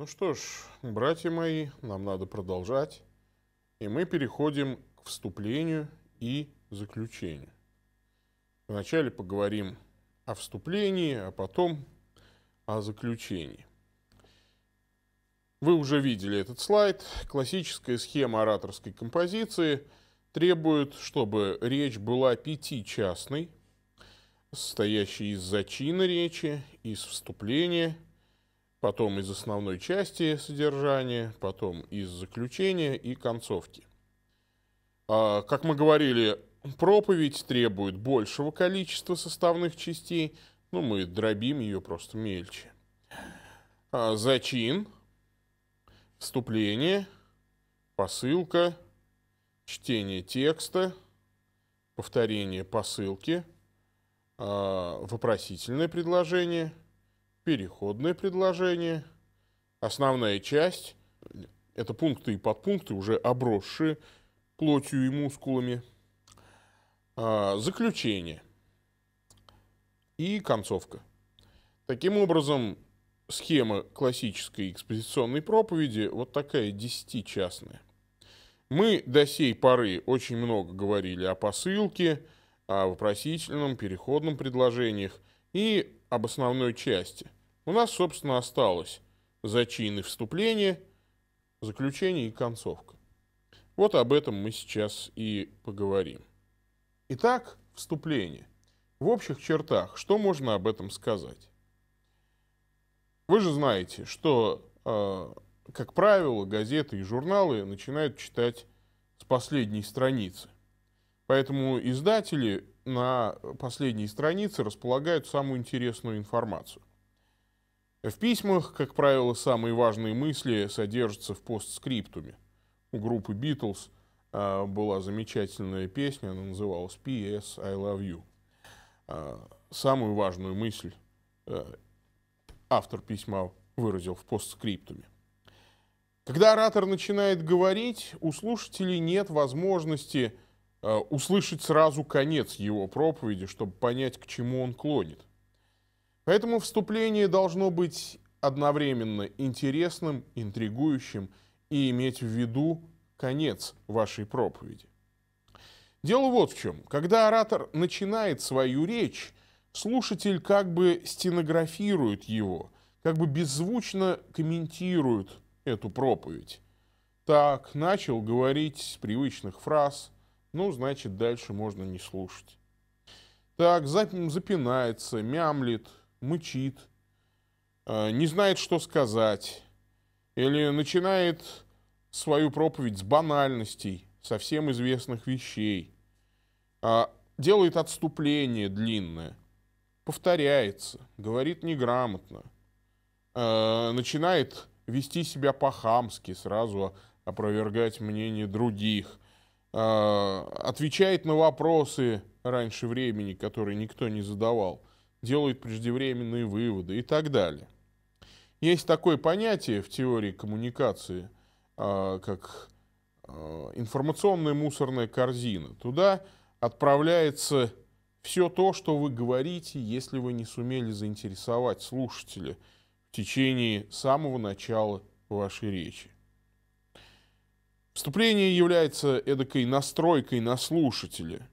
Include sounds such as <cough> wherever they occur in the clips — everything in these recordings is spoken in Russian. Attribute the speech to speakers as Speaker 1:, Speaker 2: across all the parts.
Speaker 1: Ну что ж, братья мои, нам надо продолжать. И мы переходим к вступлению и заключению. Вначале поговорим о вступлении, а потом о заключении. Вы уже видели этот слайд. Классическая схема ораторской композиции требует, чтобы речь была пятичастной, состоящей из зачина речи, из вступления – потом из основной части содержания, потом из заключения и концовки. А, как мы говорили, проповедь требует большего количества составных частей, ну, мы дробим ее просто мельче. А, зачин, вступление, посылка, чтение текста, повторение посылки, а, вопросительное предложение – переходное предложение, основная часть, это пункты и подпункты, уже обросшие плотью и мускулами, а, заключение и концовка. Таким образом, схема классической экспозиционной проповеди вот такая десятичастная. Мы до сей поры очень много говорили о посылке, о вопросительном, переходном предложениях, и об основной части, у нас, собственно, осталось зачины вступления, заключение и концовка. Вот об этом мы сейчас и поговорим. Итак, вступление. В общих чертах, что можно об этом сказать? Вы же знаете, что, э, как правило, газеты и журналы начинают читать с последней страницы. Поэтому издатели на последней странице располагают самую интересную информацию. В письмах, как правило, самые важные мысли содержатся в постскриптуме. У группы Beatles а, была замечательная песня, она называлась «P.S. I Love You». А, самую важную мысль а, автор письма выразил в постскриптуме. Когда оратор начинает говорить, у слушателей нет возможности Э, услышать сразу конец его проповеди, чтобы понять, к чему он клонит. Поэтому вступление должно быть одновременно интересным, интригующим и иметь в виду конец вашей проповеди. Дело вот в чем. Когда оратор начинает свою речь, слушатель как бы стенографирует его, как бы беззвучно комментирует эту проповедь. Так, начал говорить с привычных фраз – ну, значит, дальше можно не слушать. Так, запинается, мямлит, мычит, э, не знает, что сказать. Или начинает свою проповедь с банальностей, совсем известных вещей. А, делает отступление длинное. Повторяется, говорит неграмотно. Э, начинает вести себя по-хамски, сразу опровергать мнение других – а, отвечает на вопросы раньше времени, которые никто не задавал, делает преждевременные выводы и так далее. Есть такое понятие в теории коммуникации, а, как а, информационная мусорная корзина. Туда отправляется все то, что вы говорите, если вы не сумели заинтересовать слушателя в течение самого начала вашей речи. Вступление является эдакой настройкой на слушателя.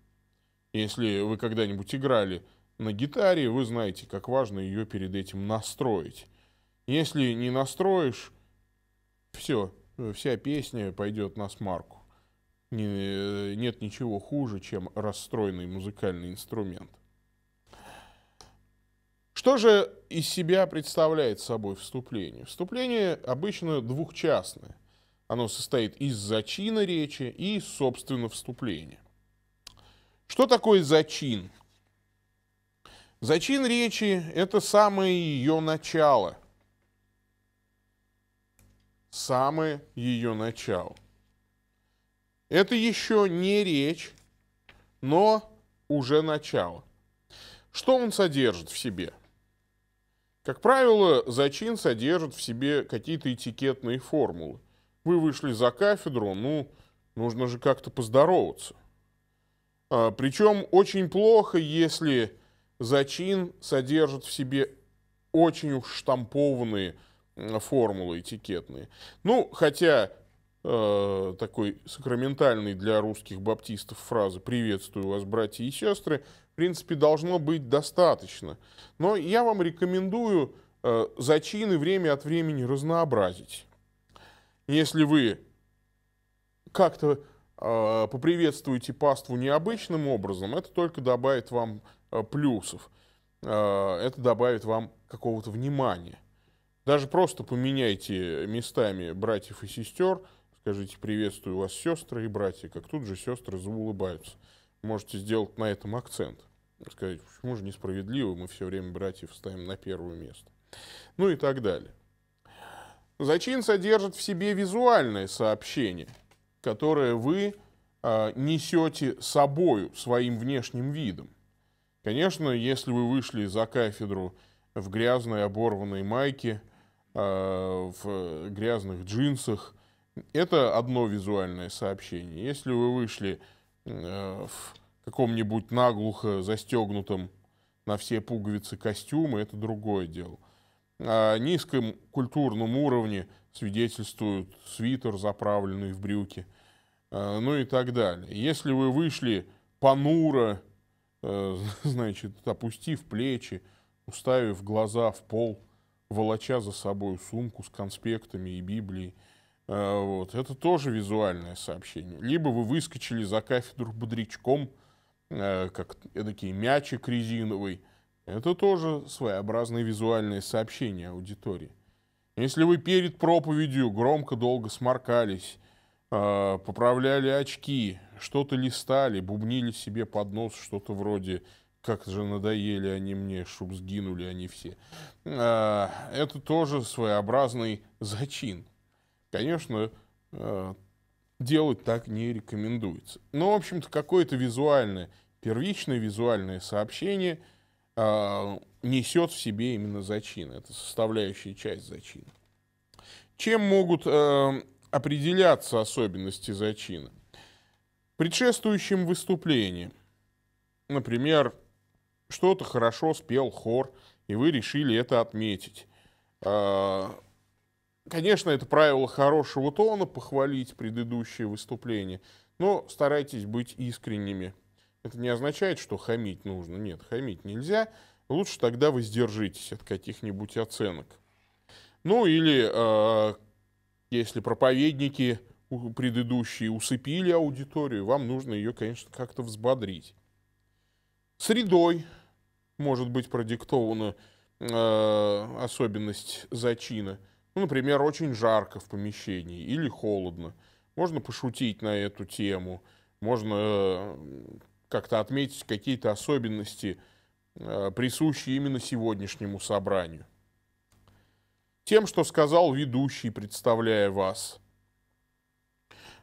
Speaker 1: Если вы когда-нибудь играли на гитаре, вы знаете, как важно ее перед этим настроить. Если не настроишь, все, вся песня пойдет на смарку. Не, нет ничего хуже, чем расстроенный музыкальный инструмент. Что же из себя представляет собой вступление? Вступление обычно двухчастное – оно состоит из зачина речи и, собственно, вступления. Что такое зачин? Зачин речи – это самое ее начало. Самое ее начало. Это еще не речь, но уже начало. Что он содержит в себе? Как правило, зачин содержит в себе какие-то этикетные формулы вы вышли за кафедру, ну, нужно же как-то поздороваться. А, причем очень плохо, если зачин содержит в себе очень уж штампованные формулы этикетные. Ну, хотя э, такой сакраментальный для русских баптистов фразы «приветствую вас, братья и сестры», в принципе, должно быть достаточно. Но я вам рекомендую э, зачины время от времени разнообразить. Если вы как-то э, поприветствуете паству необычным образом, это только добавит вам э, плюсов, э, это добавит вам какого-то внимания. Даже просто поменяйте местами братьев и сестер, скажите «приветствую вас, сестры и братья», как тут же сестры заулыбаются. Можете сделать на этом акцент. Сказать, почему же несправедливо, мы все время братьев ставим на первое место. Ну и так далее. Зачин содержит в себе визуальное сообщение, которое вы э, несете собою, своим внешним видом. Конечно, если вы вышли за кафедру в грязной оборванной майке, э, в грязных джинсах, это одно визуальное сообщение. Если вы вышли э, в каком-нибудь наглухо застегнутом на все пуговицы костюме, это другое дело о низком культурном уровне свидетельствуют свитер, заправленный в брюки, э, ну и так далее. Если вы вышли понуро, э, <laughs> значит, опустив плечи, уставив глаза в пол, волоча за собой сумку с конспектами и Библией, э, вот. Это тоже визуальное сообщение. Либо вы выскочили за кафедру бодрячком, как эдакий мячик резиновый, это тоже своеобразное визуальное сообщение аудитории. Если вы перед проповедью громко долго сморкались, а, поправляли очки, что-то листали, бубнили себе под нос, что-то вроде «как же надоели они мне, шуб сгинули они все», а, это тоже своеобразный зачин. Конечно, а, делать так не рекомендуется. Но, в общем-то, какое-то визуальное, первичное визуальное сообщение – а, несет в себе именно зачин. Это составляющая часть зачина. Чем могут э, определяться особенности зачина? Предшествующим выступлением. Например, что-то хорошо спел хор, и вы решили это отметить. Э, конечно, это правило хорошего тона, похвалить предыдущее выступление, но старайтесь быть искренними это не означает, что хамить нужно. Нет, хамить нельзя. Лучше тогда воздержитесь от каких-нибудь оценок. Ну или э, если проповедники предыдущие усыпили аудиторию, вам нужно ее, конечно, как-то взбодрить. Средой может быть продиктована э, особенность зачина. Ну, например, очень жарко в помещении или холодно. Можно пошутить на эту тему, можно э, как-то отметить какие-то особенности, э, присущие именно сегодняшнему собранию. Тем, что сказал ведущий, представляя вас.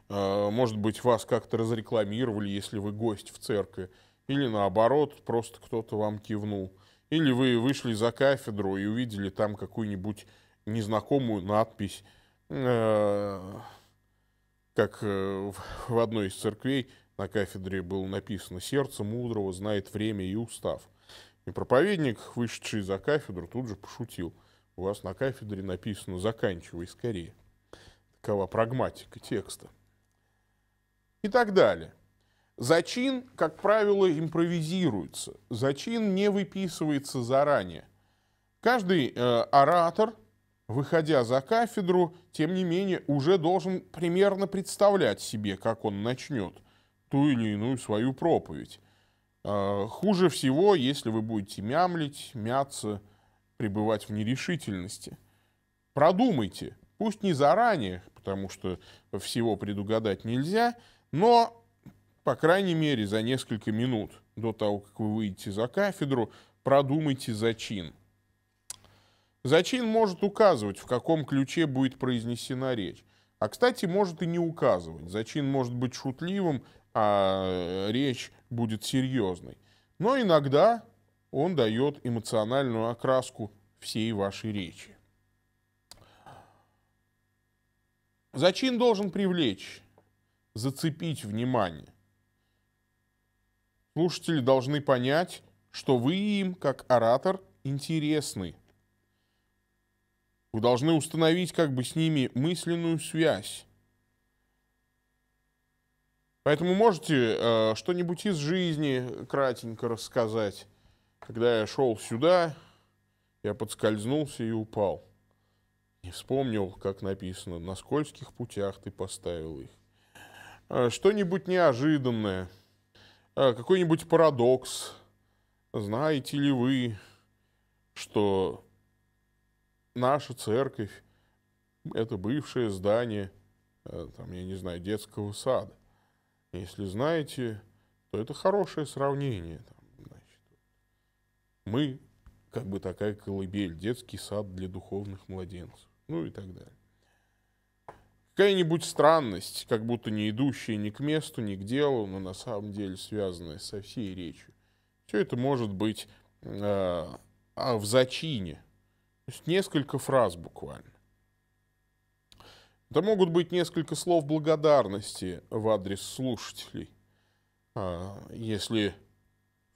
Speaker 1: Э, может быть, вас как-то разрекламировали, если вы гость в церкви. Или наоборот, просто кто-то вам кивнул. Или вы вышли за кафедру и увидели там какую-нибудь незнакомую надпись, э, как в одной из церквей – на кафедре было написано «Сердце мудрого знает время и устав». И проповедник, вышедший за кафедру, тут же пошутил. У вас на кафедре написано «Заканчивай скорее». Такова прагматика текста. И так далее. Зачин, как правило, импровизируется. Зачин не выписывается заранее. Каждый э, оратор, выходя за кафедру, тем не менее, уже должен примерно представлять себе, как он начнет ту или иную свою проповедь. А, хуже всего, если вы будете мямлить, мяться, пребывать в нерешительности. Продумайте, пусть не заранее, потому что всего предугадать нельзя, но, по крайней мере, за несколько минут до того, как вы выйдете за кафедру, продумайте зачин. Зачин может указывать, в каком ключе будет произнесена речь. А, кстати, может и не указывать. Зачин может быть шутливым, а речь будет серьезной. Но иногда он дает эмоциональную окраску всей вашей речи. Зачин должен привлечь, зацепить внимание. Слушатели должны понять, что вы им, как оратор, интересны. Вы должны установить как бы с ними мысленную связь. Поэтому можете э, что-нибудь из жизни кратенько рассказать. Когда я шел сюда, я подскользнулся и упал. И вспомнил, как написано, на скользких путях ты поставил их. Э, что-нибудь неожиданное, э, какой-нибудь парадокс. Знаете ли вы, что наша церковь – это бывшее здание, э, там, я не знаю, детского сада. Если знаете, то это хорошее сравнение. Там, значит, мы как бы такая колыбель, детский сад для духовных младенцев, ну и так далее. Какая-нибудь странность, как будто не идущая ни к месту, ни к делу, но на самом деле связанная со всей речью. Все это может быть э, в зачине. То есть несколько фраз буквально. Это могут быть несколько слов благодарности в адрес слушателей. А, если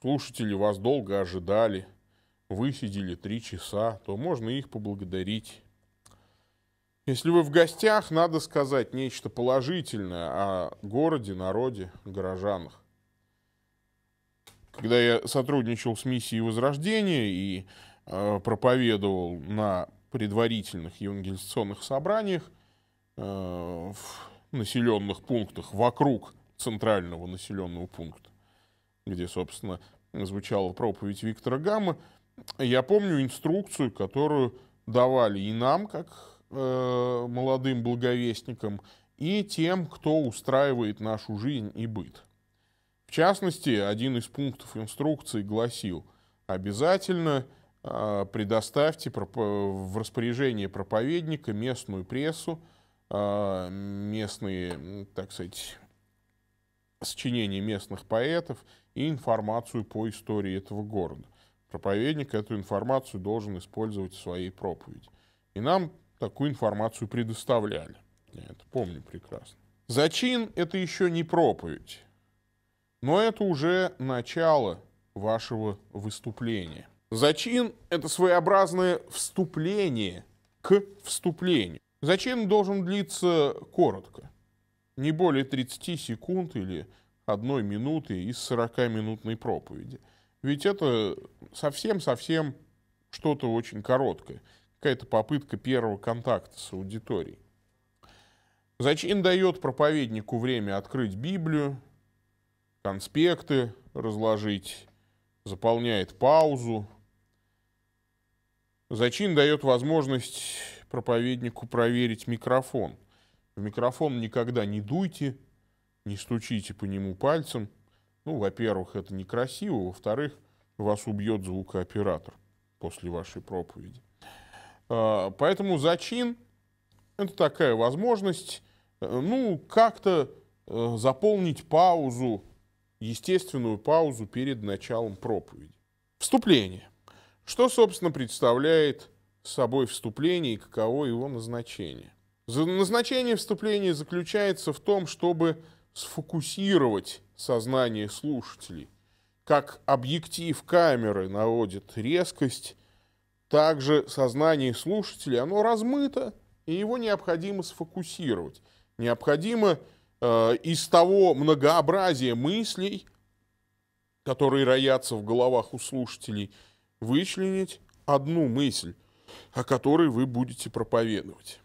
Speaker 1: слушатели вас долго ожидали, вы сидели три часа, то можно их поблагодарить. Если вы в гостях, надо сказать нечто положительное о городе, народе, горожанах. Когда я сотрудничал с миссией Возрождения и э, проповедовал на предварительных евангелизационных собраниях, Э, в населенных пунктах вокруг центрального населенного пункта, где, собственно, звучала проповедь Виктора Гамма, я помню инструкцию, которую давали и нам, как э, молодым благовестникам, и тем, кто устраивает нашу жизнь и быт. В частности, один из пунктов инструкции гласил, обязательно э, предоставьте в распоряжение проповедника местную прессу, а, местные, так сказать, сочинения местных поэтов и информацию по истории этого города. Проповедник эту информацию должен использовать в своей проповеди. И нам такую информацию предоставляли. Я это помню прекрасно. Зачин – это еще не проповедь, но это уже начало вашего выступления. Зачин – это своеобразное вступление к вступлению. Зачин должен длиться коротко? Не более 30 секунд или одной минуты из 40-минутной проповеди. Ведь это совсем-совсем что-то очень короткое, какая-то попытка первого контакта с аудиторией. Зачин дает проповеднику время открыть Библию, конспекты разложить, заполняет паузу? Зачин дает возможность проповеднику проверить микрофон. В микрофон никогда не дуйте, не стучите по нему пальцем. Ну, во-первых, это некрасиво, во-вторых, вас убьет звукооператор после вашей проповеди. А, поэтому зачин – это такая возможность, э, ну, как-то э, заполнить паузу, естественную паузу перед началом проповеди. Вступление. Что, собственно, представляет собой вступление и каково его назначение. Назначение вступления заключается в том, чтобы сфокусировать сознание слушателей. Как объектив камеры наводит резкость, также сознание слушателей, оно размыто, и его необходимо сфокусировать. Необходимо э, из того многообразия мыслей, которые роятся в головах у слушателей, вычленить одну мысль – о которой вы будете проповедовать.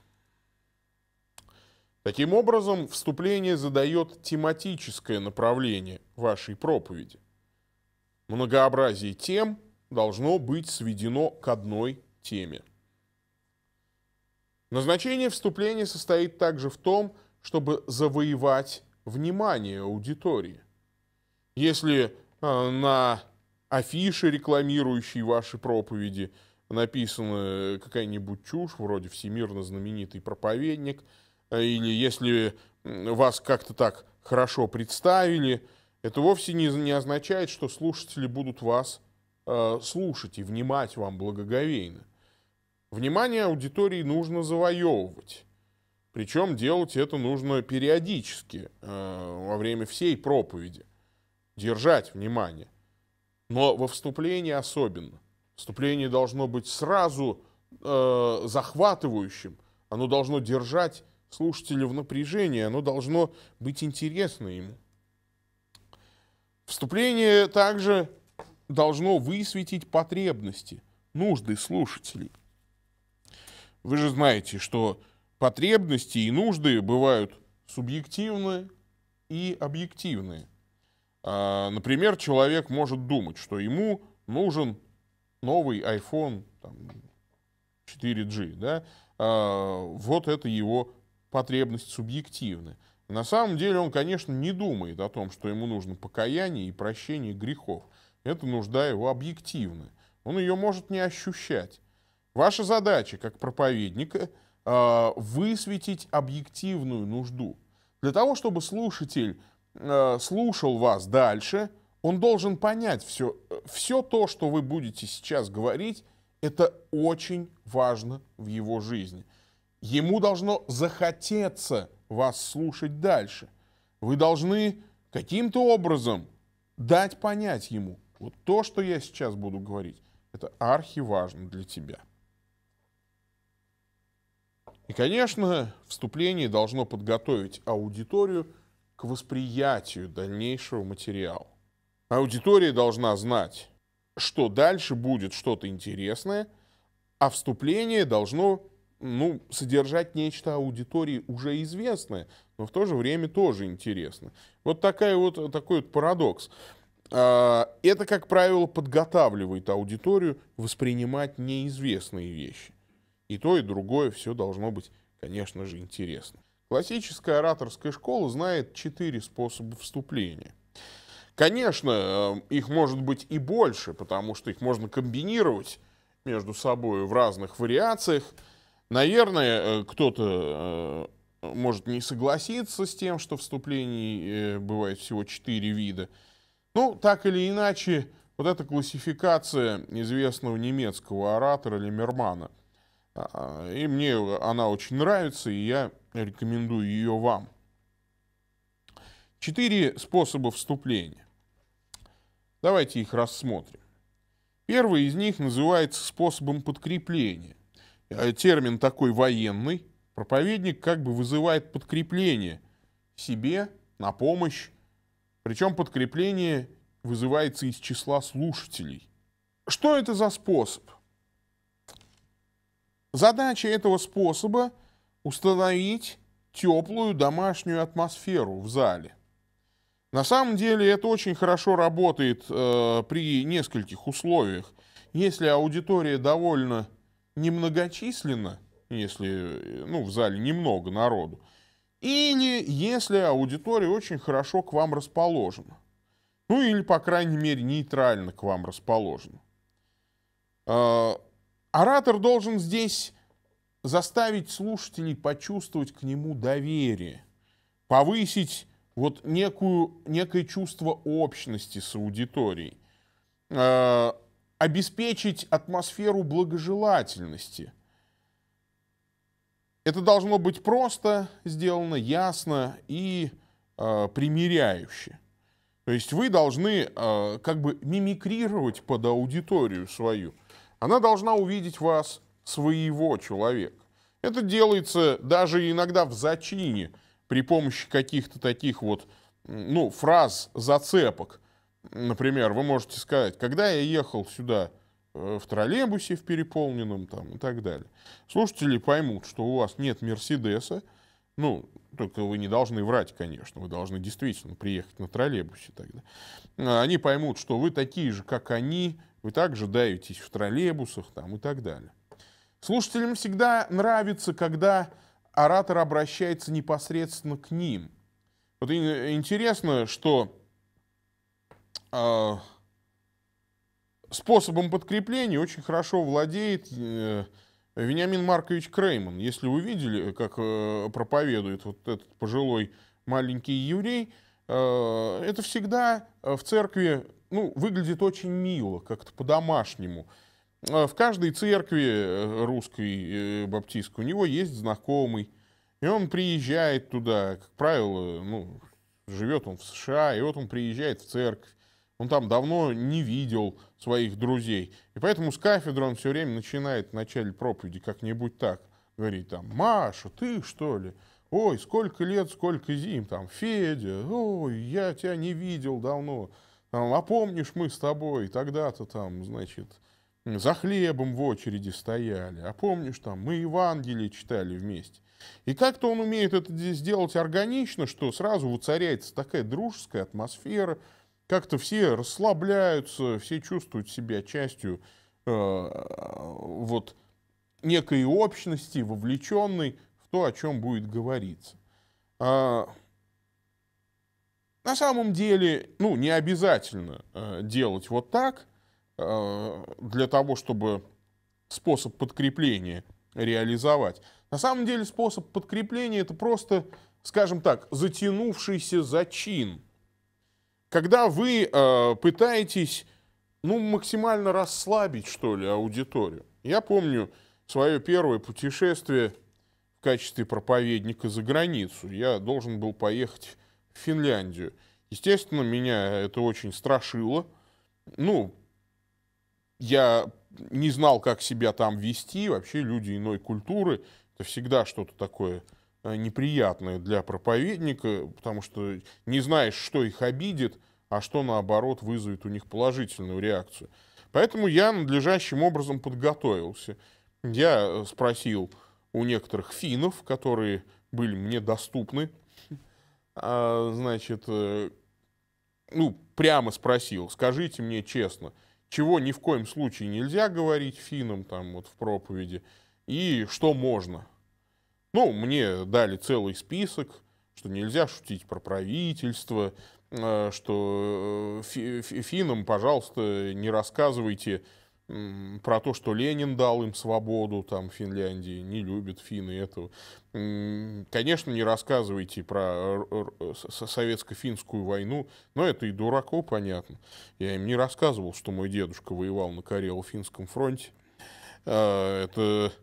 Speaker 1: Таким образом, вступление задает тематическое направление вашей проповеди. Многообразие тем должно быть сведено к одной теме. Назначение вступления состоит также в том, чтобы завоевать внимание аудитории. Если э, на афише, рекламирующей ваши проповеди, написана какая-нибудь чушь, вроде всемирно знаменитый проповедник, э, или если вас как-то так хорошо представили, это вовсе не, не означает, что слушатели будут вас э, слушать и внимать вам благоговейно. Внимание аудитории нужно завоевывать. Причем делать это нужно периодически, э, во время всей проповеди. Держать внимание. Но во вступлении особенно. Вступление должно быть сразу э, захватывающим. Оно должно держать слушателя в напряжении. Оно должно быть интересно ему. Вступление также должно высветить потребности, нужды слушателей. Вы же знаете, что потребности и нужды бывают субъективные и объективные. А, например, человек может думать, что ему нужен новый iPhone там, 4G, да, а, вот это его потребность субъективная. На самом деле он, конечно, не думает о том, что ему нужно покаяние и прощение грехов. Это нужда его объективная. Он ее может не ощущать. Ваша задача как проповедника э, высветить объективную нужду. Для того, чтобы слушатель э, слушал вас дальше – он должен понять все. Все то, что вы будете сейчас говорить, это очень важно в его жизни. Ему должно захотеться вас слушать дальше. Вы должны каким-то образом дать понять ему, вот то, что я сейчас буду говорить, это архиважно для тебя. И, конечно, вступление должно подготовить аудиторию к восприятию дальнейшего материала. Аудитория должна знать, что дальше будет что-то интересное, а вступление должно ну, содержать нечто аудитории уже известное, но в то же время тоже интересное. Вот, такая вот такой вот парадокс. А, это, как правило, подготавливает аудиторию воспринимать неизвестные вещи. И то, и другое все должно быть, конечно же, интересно. Классическая ораторская школа знает четыре способа вступления – Конечно, э, их может быть и больше, потому что их можно комбинировать между собой в разных вариациях. Наверное, э, кто-то э, может не согласиться с тем, что вступлений бывает всего четыре вида. Ну, так или иначе, вот эта классификация известного немецкого оратора Лемермана. А, а, и мне она очень нравится, и я рекомендую ее вам. Четыре способа вступления. Давайте их рассмотрим. Первый из них называется способом подкрепления. Э, термин такой военный. Проповедник как бы вызывает подкрепление себе на помощь. Причем подкрепление вызывается из числа слушателей. Что это за способ? Задача этого способа – установить теплую домашнюю атмосферу в зале – на самом деле это очень хорошо работает э, при нескольких условиях. Если аудитория довольно немногочисленна, если э, ну, в зале немного народу, или если аудитория очень хорошо к вам расположена. Ну или, по крайней мере, нейтрально к вам расположена. Э, оратор должен здесь заставить слушателей почувствовать к нему доверие, повысить вот некую, некое чувство общности с аудиторией, э, обеспечить атмосферу благожелательности. Это должно быть просто сделано, ясно и э, примиряюще. То есть вы должны э, как бы мимикрировать под аудиторию свою. Она должна увидеть вас своего человека. Это делается даже иногда в зачине – при помощи каких-то таких вот, ну, фраз, зацепок. Например, вы можете сказать, когда я ехал сюда э, в троллейбусе в переполненном там и так далее. Слушатели поймут, что у вас нет Мерседеса, ну, только вы не должны врать, конечно, вы должны действительно приехать на троллейбусе тогда. А, они поймут, что вы такие же, как они, вы также давитесь в троллейбусах там и так далее. Слушателям всегда нравится, когда оратор обращается непосредственно к ним. Вот интересно, что э, способом подкрепления очень хорошо владеет э, Вениамин Маркович Крейман. Если вы видели, как э, проповедует вот этот пожилой маленький еврей, э, это всегда э, в церкви ну, выглядит очень мило, как-то по-домашнему. А в каждой церкви э, русской э, баптистской у него есть знакомый. И он приезжает туда, как правило, ну, живет он в США, и вот он приезжает в церковь. Он там давно не видел своих друзей. И поэтому с кафедры он все время начинает в начале проповеди как-нибудь так. Говорит там, Маша, ты что ли? Ой, сколько лет, сколько зим, там, Федя, ой, я тебя не видел давно. Там, а помнишь, мы с тобой тогда-то там, значит, за хлебом в очереди стояли. А помнишь, там мы Евангелие читали вместе. И как-то он умеет это сделать органично, что сразу воцаряется такая дружеская атмосфера, как-то все расслабляются, все чувствуют себя частью э, вот некой общности, вовлеченной в то, о чем будет говориться. А, на самом деле, ну, не обязательно э, делать вот так – Э, для того, чтобы способ подкрепления реализовать. На самом деле способ подкрепления это просто, скажем так, затянувшийся зачин. Когда вы э, пытаетесь ну, максимально расслабить, что ли, аудиторию. Я помню свое первое путешествие в качестве проповедника за границу. Я должен был поехать в Финляндию. Естественно, меня это очень страшило. Ну, я не знал, как себя там вести, вообще люди иной культуры, это всегда что-то такое э, неприятное для проповедника, потому что не знаешь, что их обидит, а что наоборот вызовет у них положительную реакцию. Поэтому я надлежащим образом подготовился. Я э, спросил у некоторых финнов, которые были мне доступны, а, значит, э, ну, прямо спросил, скажите мне честно – чего ни в коем случае нельзя говорить финнам там вот в проповеди, и что можно. Ну, мне дали целый список, что нельзя шутить про правительство, э, что э, финнам, пожалуйста, не рассказывайте про то, что Ленин дал им свободу, там, в Финляндии, не любят финны этого. Конечно, не рассказывайте про советско-финскую войну, но это и дураку понятно. Я им не рассказывал, что мой дедушка воевал на Карело-финском фронте. А, это,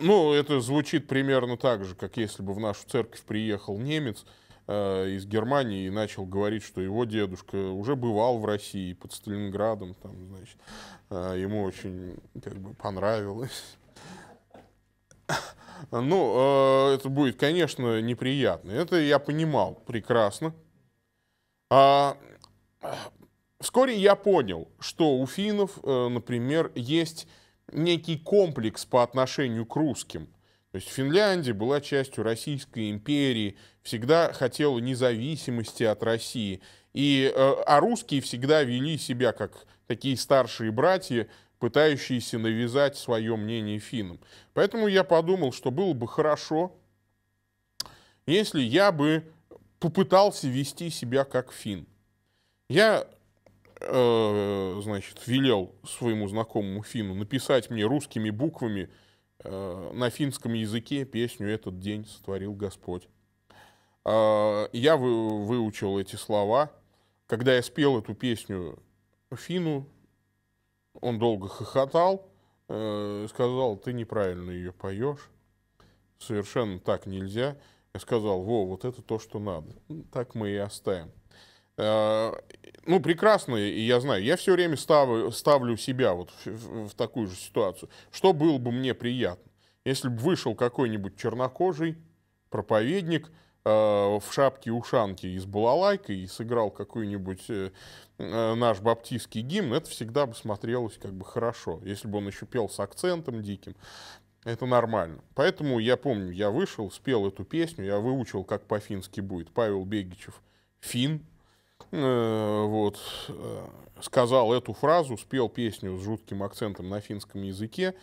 Speaker 1: ну, это звучит примерно так же, как если бы в нашу церковь приехал немец – Э, из Германии и начал говорить, что его дедушка уже бывал в России под Сталинградом, там, значит, э, ему очень как бы понравилось. Ну, э, это будет, конечно, неприятно. Это я понимал прекрасно. А, вскоре я понял, что у финнов, например, есть некий комплекс по отношению к русским – то есть Финляндия была частью Российской империи, всегда хотела независимости от России. И, э, а русские всегда вели себя как такие старшие братья, пытающиеся навязать свое мнение финнам. Поэтому я подумал, что было бы хорошо, если я бы попытался вести себя как фин. Я, э, значит, велел своему знакомому фину написать мне русскими буквами Э, на финском языке песню «Этот день сотворил Господь». А, я выучил эти слова. Когда я спел эту песню Фину, он долго хохотал, э, сказал, ты неправильно ее поешь, совершенно так нельзя. Я сказал, во, вот это то, что надо. Так мы и оставим. А, ну, прекрасно, и я знаю, я все время ставлю, ставлю себя вот в, в, в такую же ситуацию. Что было бы мне приятно? Если бы вышел какой-нибудь чернокожий проповедник э, в шапке-ушанке из балалайка и сыграл какой-нибудь э, э, наш баптистский гимн, это всегда бы смотрелось как бы хорошо. Если бы он еще пел с акцентом диким, это нормально. Поэтому я помню, я вышел, спел эту песню, я выучил, как по-фински будет. Павел Бегичев, фин, Э, вот, э, сказал эту фразу, спел песню с жутким акцентом на финском языке,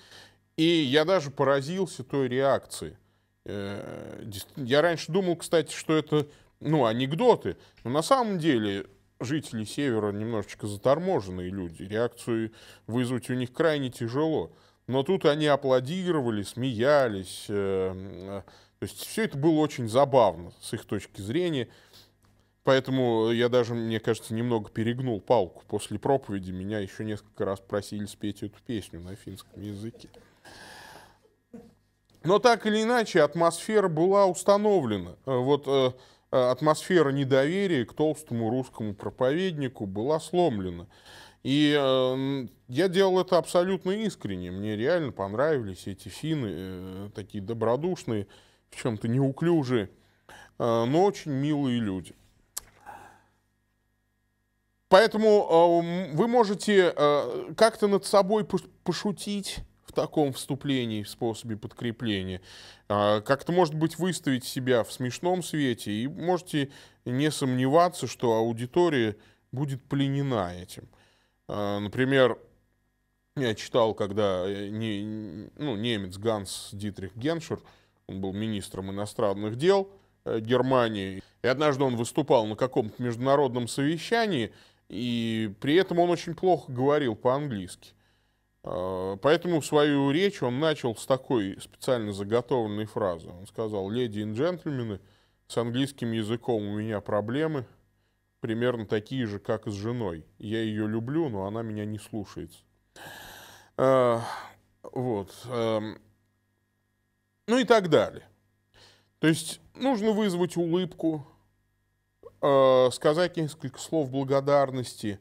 Speaker 1: и я даже поразился той реакции. Э, я раньше думал, кстати, что это ну, анекдоты, но на самом деле жители Севера немножечко заторможенные люди, реакцию вызвать у них крайне тяжело. Но тут они аплодировали, смеялись, то есть все это было очень забавно с их точки зрения – Поэтому я даже, мне кажется, немного перегнул палку. После проповеди меня еще несколько раз просили спеть эту песню на финском языке. Но так или иначе, атмосфера была установлена. Э, вот э, э, атмосфера недоверия к толстому русскому проповеднику была сломлена. И э, я делал это абсолютно искренне. Мне реально понравились эти финны, э, такие добродушные, в чем-то неуклюжие, э, но очень милые люди. Поэтому э, вы можете э, как-то над собой пошутить в таком вступлении, в способе подкрепления. А, как-то, может быть, выставить себя в смешном свете. И можете не сомневаться, что аудитория будет пленена этим. А, например, я читал, когда э, не, ну, немец Ганс Дитрих Геншер, он был министром иностранных дел Германии, и однажды он выступал на каком-то международном совещании, и при этом он очень плохо говорил по-английски. А, поэтому свою речь он начал с такой специально заготовленной фразы. Он сказал, леди и джентльмены, с английским языком у меня проблемы, примерно такие же, как и с женой. Я ее люблю, но она меня не слушается. А, вот. Эм, ну и так далее. То есть нужно вызвать улыбку, Э, сказать несколько слов благодарности,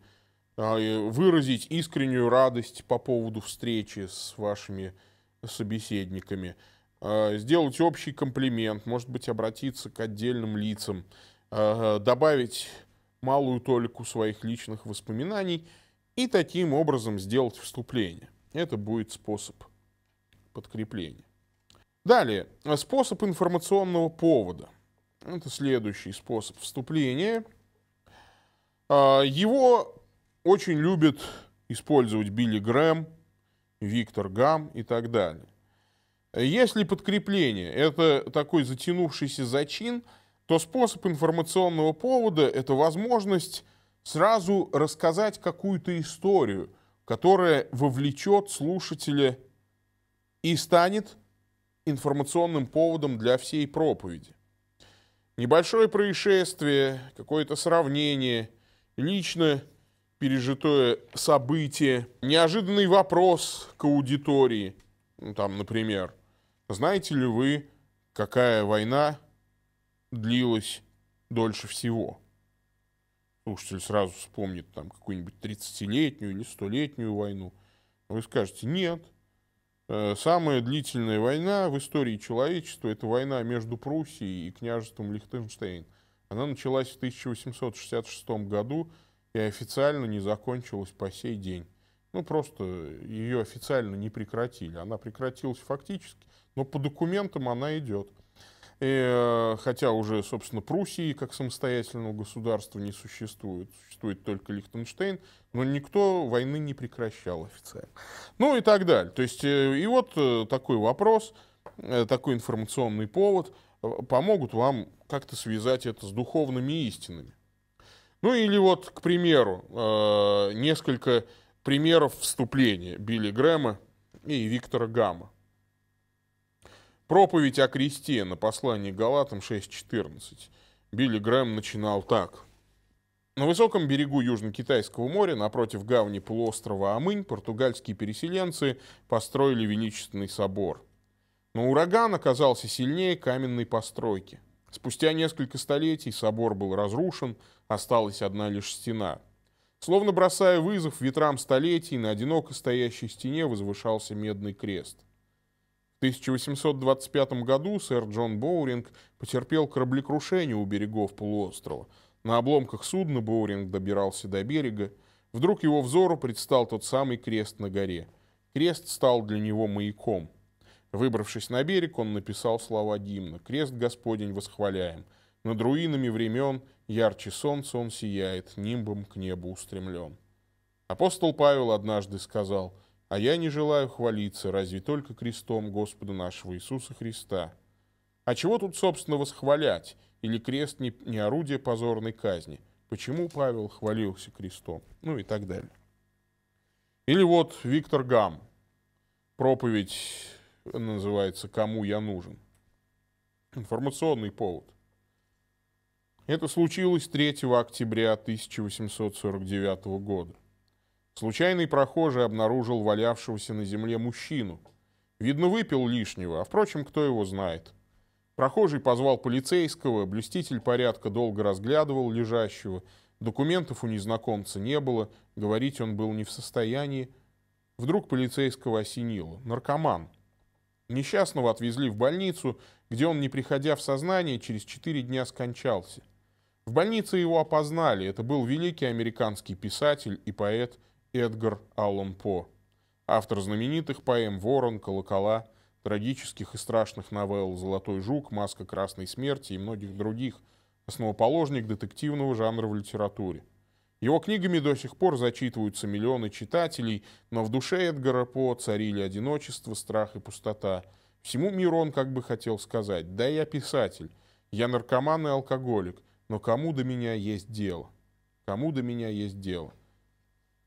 Speaker 1: э, выразить искреннюю радость по поводу встречи с вашими собеседниками, э, сделать общий комплимент, может быть, обратиться к отдельным лицам, добавить малую толику своих личных воспоминаний и таким образом сделать вступление. Это будет способ подкрепления. Далее, способ информационного повода. Это следующий способ вступления. А, его очень любят использовать Билли Грэм, Виктор Гам и так далее. Если подкрепление – это такой затянувшийся зачин, то способ информационного повода – это возможность сразу рассказать какую-то историю, которая вовлечет слушателя и станет информационным поводом для всей проповеди. Небольшое происшествие, какое-то сравнение, лично пережитое событие, неожиданный вопрос к аудитории. Ну, там, например, знаете ли вы, какая война длилась дольше всего? Слушатель сразу вспомнит там какую-нибудь 30-летнюю или 100-летнюю войну. Вы скажете, нет – Э, самая длительная война в истории человечества – это война между Пруссией и княжеством Лихтенштейн. Она началась в 1866 году и официально не закончилась по сей день. Ну, просто ее официально не прекратили. Она прекратилась фактически, но по документам она идет. И, э, хотя уже, собственно, Пруссии как самостоятельного государства не существует, существует только Лихтенштейн, но никто войны не прекращал официально. Ну и так далее. То есть, э, и вот э, такой вопрос, такой информационный повод помогут вам как-то связать это с духовными истинами. Ну или вот, к примеру, несколько примеров вступления Билли Грэма и Виктора Гамма. Проповедь о кресте на послании Галатам 6.14. Билли Грэм начинал так. На высоком берегу Южно-Китайского моря, напротив гавни полуострова Амынь, португальские переселенцы построили величественный собор. Но ураган оказался сильнее каменной постройки. Спустя несколько столетий собор был разрушен, осталась одна лишь стена. Словно бросая вызов ветрам столетий, на одиноко стоящей стене возвышался медный крест. В 1825 году сэр Джон Боуринг потерпел кораблекрушение у берегов полуострова. На обломках судна Боуринг добирался до берега. Вдруг его взору предстал тот самый крест на горе. Крест стал для него маяком. Выбравшись на берег, он написал слова гимна «Крест Господень восхваляем». Над руинами времен ярче солнца он сияет, нимбом к небу устремлен. Апостол Павел однажды сказал – а я не желаю хвалиться, разве только крестом Господа нашего Иисуса Христа. А чего тут, собственно, восхвалять? Или крест не, не орудие позорной казни? Почему Павел хвалился крестом? Ну и так далее. Или вот Виктор Гам. Проповедь называется «Кому я нужен». Информационный повод. Это случилось 3 октября 1849 года. Случайный прохожий обнаружил валявшегося на земле мужчину. Видно, выпил лишнего, а, впрочем, кто его знает. Прохожий позвал полицейского, блюститель порядка долго разглядывал лежащего. Документов у незнакомца не было, говорить он был не в состоянии. Вдруг полицейского осенило. Наркоман. Несчастного отвезли в больницу, где он, не приходя в сознание, через четыре дня скончался. В больнице его опознали. Это был великий американский писатель и поэт Эдгар Аллан По, автор знаменитых поэм «Ворон», «Колокола», трагических и страшных новелл «Золотой жук», «Маска красной смерти» и многих других, основоположник детективного жанра в литературе. Его книгами до сих пор зачитываются миллионы читателей, но в душе Эдгара По царили одиночество, страх и пустота. Всему миру он как бы хотел сказать «Да я писатель, я наркоман и алкоголик, но кому до меня есть дело? Кому до меня есть дело?»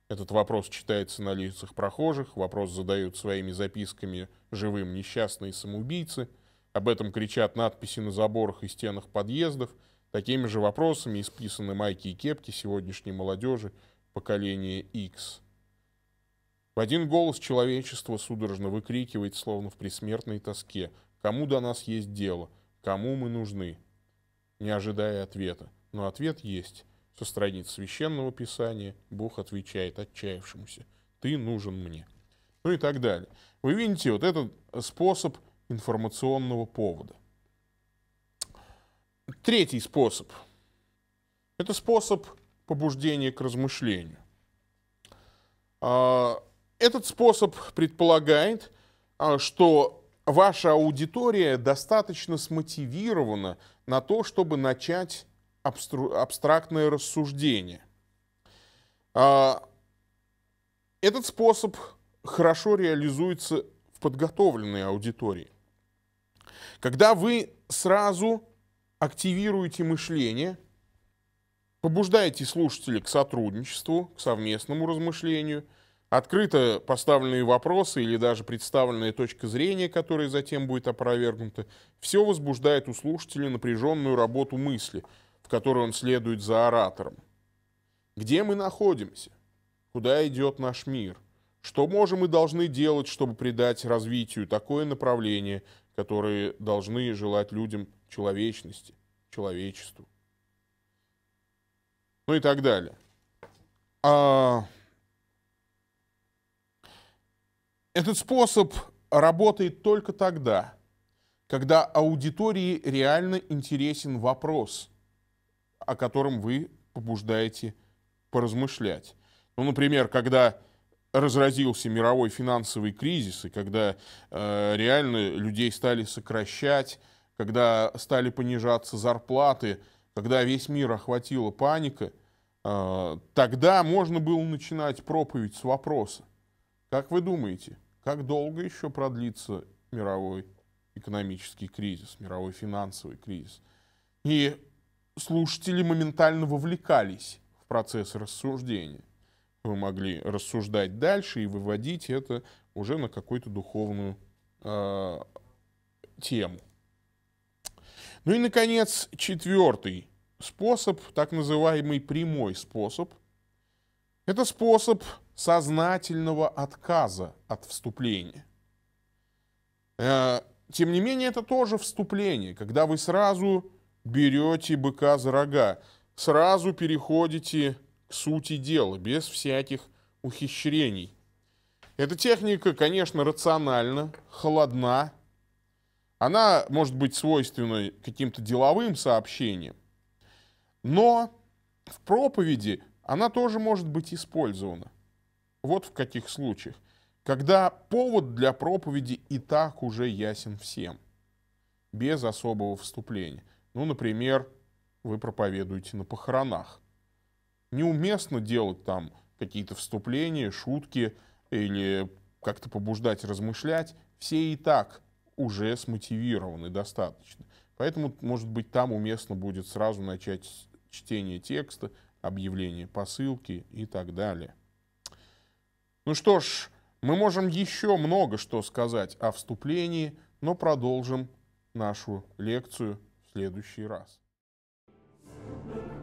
Speaker 1: Этот вопрос читается на лицах прохожих, вопрос задают своими записками живым несчастные самоубийцы, об этом кричат надписи на заборах и стенах подъездов, такими же вопросами исписаны майки и кепки сегодняшней молодежи поколения X. В один голос человечество судорожно выкрикивает, словно в присмертной тоске, кому до нас есть дело, кому мы нужны, не ожидая ответа. Но ответ есть. Со страниц Священного Писания Бог отвечает отчаявшемуся «Ты нужен мне». Ну и так далее. Вы видите, вот этот способ информационного повода. Третий способ – это способ побуждения к размышлению. А, этот способ предполагает, а, что ваша аудитория достаточно смотивирована на то, чтобы начать абстру- абстрактное рассуждение. А, этот способ хорошо реализуется в подготовленной аудитории. Когда вы сразу активируете мышление, побуждаете слушателей к сотрудничеству, к совместному размышлению, открыто поставленные вопросы или даже представленная точка зрения, которая затем будет опровергнута, все возбуждает у слушателей напряженную работу мысли – в которой он следует за оратором. Где мы находимся? Куда идет наш мир? Что можем и должны делать, чтобы придать развитию такое направление, которое должны желать людям человечности, человечеству? Ну и так далее. А... Этот способ работает только тогда, когда аудитории реально интересен вопрос – о котором вы побуждаете поразмышлять. Ну, например, когда разразился мировой финансовый кризис, и когда э, реально людей стали сокращать, когда стали понижаться зарплаты, когда весь мир охватила паника, э, тогда можно было начинать проповедь с вопроса. Как вы думаете, как долго еще продлится мировой экономический кризис, мировой финансовый кризис? И слушатели моментально вовлекались в процесс рассуждения. Вы могли рассуждать дальше и выводить это уже на какую-то духовную э, тему. Ну и, наконец, четвертый способ, так называемый прямой способ. Это способ сознательного отказа от вступления. Э, тем не менее, это тоже вступление, когда вы сразу берете быка за рога, сразу переходите к сути дела, без всяких ухищрений. Эта техника, конечно, рациональна, холодна. Она может быть свойственна каким-то деловым сообщениям. Но в проповеди она тоже может быть использована. Вот в каких случаях. Когда повод для проповеди и так уже ясен всем, без особого вступления. Ну, например, вы проповедуете на похоронах. Неуместно делать там какие-то вступления, шутки или как-то побуждать размышлять. Все и так уже смотивированы достаточно. Поэтому, может быть, там уместно будет сразу начать чтение текста, объявление посылки и так далее. Ну что ж, мы можем еще много что сказать о вступлении, но продолжим нашу лекцию следующий раз. thank you